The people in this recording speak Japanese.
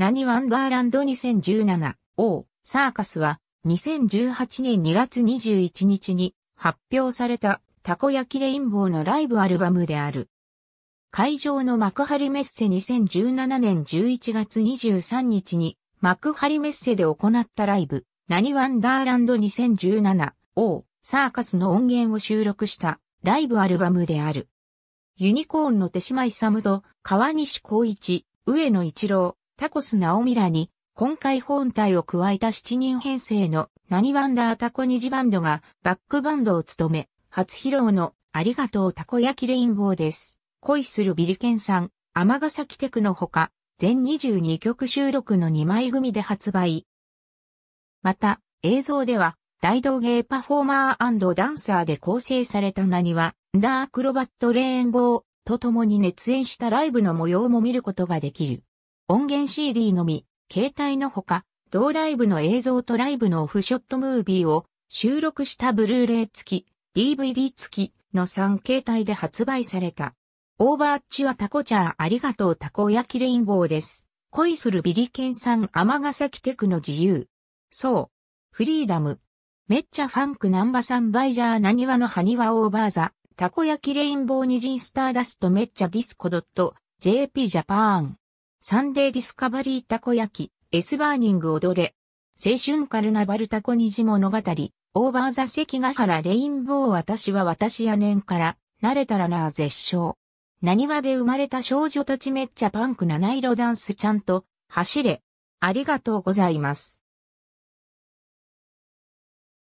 何ワンダーランド2017、王、サーカスは、2018年2月21日に発表されたたこ焼きレインボーのライブアルバムである。会場の幕張メッセ2017年11月23日に幕張メッセで行ったライブ、何ワンダーランド2017、王、サーカスの音源を収録したライブアルバムである。ユニコーンの手島勇と川西光一、上野一郎、タコスナオミラに、今回本体を加えた7人編成のナニワンダータコニジバンドがバックバンドを務め、初披露のありがとうたこ焼きレインボーです。恋するビリケンさん、天ヶ崎テクのほか、全22曲収録の2枚組で発売。また、映像では、大道芸パフォーマーダンサーで構成されたナニワ、ダークロバットレインボーと共に熱演したライブの模様も見ることができる。音源 CD のみ、携帯のほか、同ライブの映像とライブのオフショットムービーを収録したブルーレイ付き、DVD 付きの3形態で発売された。オーバーチュアタコチャーありがとうタコ焼きレインボーです。恋するビリケンさん天ヶ崎テクの自由。そう。フリーダム。めっちゃファンクナンバさんバイジャーなにわのハニワオーバーザ。たこ焼きレインボーニジンスターダストめっちゃディスコドット JP ジャパン。サンデーディスカバリーたこ焼き、エスバーニング踊れ、青春カルナバルたこ虹物語、オーバーザ関ヶ原レインボー私は私や年から、慣れたらなあ絶唱。何話で生まれた少女たちめっちゃパンク七色ダンスちゃんと、走れ。ありがとうございます。